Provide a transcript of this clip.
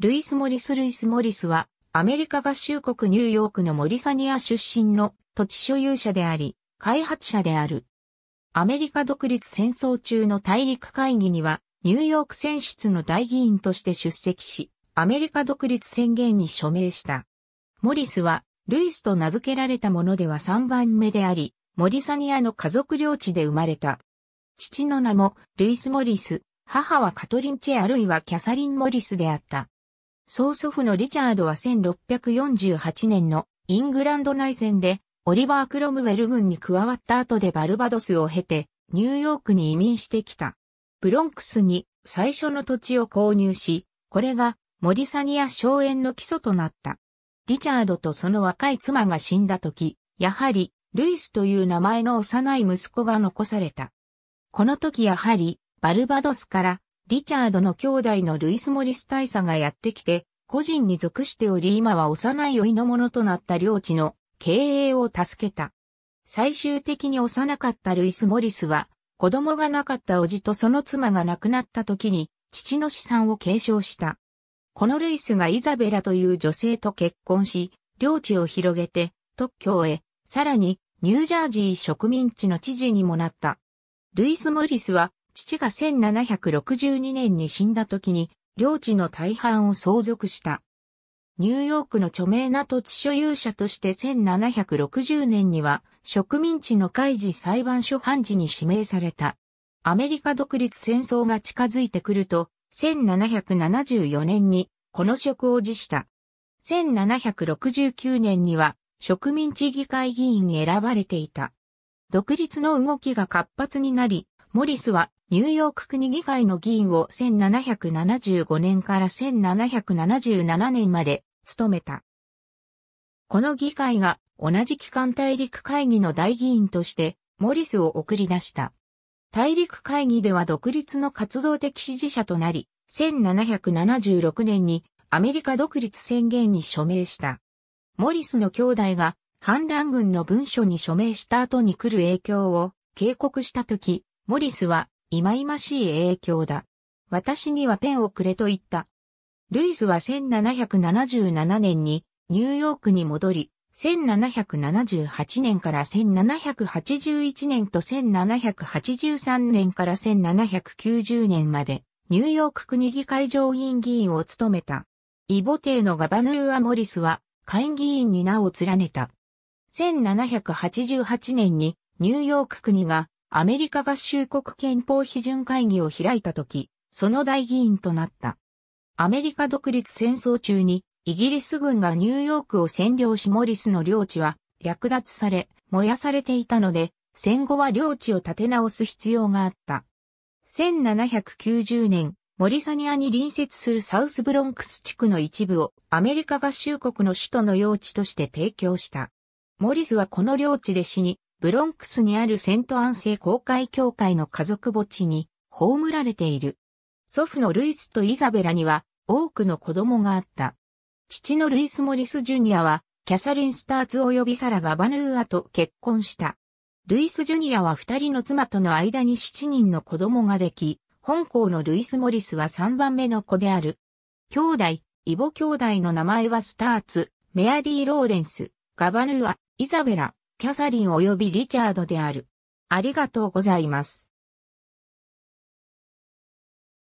ルイス・モリス・ルイス・モリスは、アメリカ合衆国ニューヨークのモリサニア出身の土地所有者であり、開発者である。アメリカ独立戦争中の大陸会議には、ニューヨーク選出の大議員として出席し、アメリカ独立宣言に署名した。モリスは、ルイスと名付けられたものでは3番目であり、モリサニアの家族領地で生まれた。父の名も、ルイス・モリス、母はカトリン・チェあるいはキャサリン・モリスであった。曽祖父のリチャードは1648年のイングランド内戦でオリバー・クロムウェル軍に加わった後でバルバドスを経てニューヨークに移民してきた。ブロンクスに最初の土地を購入し、これがモリサニア荘園の基礎となった。リチャードとその若い妻が死んだ時、やはりルイスという名前の幼い息子が残された。この時やはりバルバドスからリチャードの兄弟のルイス・モリス大佐がやってきて、個人に属しており今は幼いいのものとなった領地の経営を助けた。最終的に幼かったルイス・モリスは、子供がなかった叔父とその妻が亡くなった時に、父の資産を継承した。このルイスがイザベラという女性と結婚し、領地を広げて、特許へ、さらに、ニュージャージー植民地の知事にもなった。ルイス・モリスは、父が1762年に死んだ時に、領地の大半を相続した。ニューヨークの著名な土地所有者として1760年には植民地の開示裁判所判事に指名された。アメリカ独立戦争が近づいてくると、1774年にこの職を辞した。1769年には植民地議会議員に選ばれていた。独立の動きが活発になり、モリスはニューヨーク国議会の議員を1775年から1777年まで務めた。この議会が同じ期間大陸会議の大議員としてモリスを送り出した。大陸会議では独立の活動的支持者となり、1776年にアメリカ独立宣言に署名した。モリスの兄弟が反乱軍の文書に署名した後に来る影響を警告したとき、モリスは忌々しい影響だ。私にはペンをくれと言った。ルイスは1777年にニューヨークに戻り、1778年から1781年と1783年から1790年までニューヨーク国議会上院議員を務めた。イボテーのガバヌーア・モリスは会議員に名を連ねた。1788年にニューヨーク国がアメリカ合衆国憲法批准会議を開いた時、その代議員となった。アメリカ独立戦争中に、イギリス軍がニューヨークを占領しモリスの領地は略奪され、燃やされていたので、戦後は領地を立て直す必要があった。1790年、モリサニアに隣接するサウスブロンクス地区の一部をアメリカ合衆国の首都の用地として提供した。モリスはこの領地で死に、ブロンクスにあるセントアンセイ公会教会の家族墓地に葬られている。祖父のルイスとイザベラには多くの子供があった。父のルイス・モリス・ジュニアはキャサリン・スターツ及びサラ・ガバヌーアと結婚した。ルイス・ジュニアは二人の妻との間に七人の子供ができ、本校のルイス・モリスは三番目の子である。兄弟、イボ兄弟の名前はスターツ、メアリー・ローレンス、ガバヌーア、イザベラ、キャサリン及びリチャードである。ありがとうございます。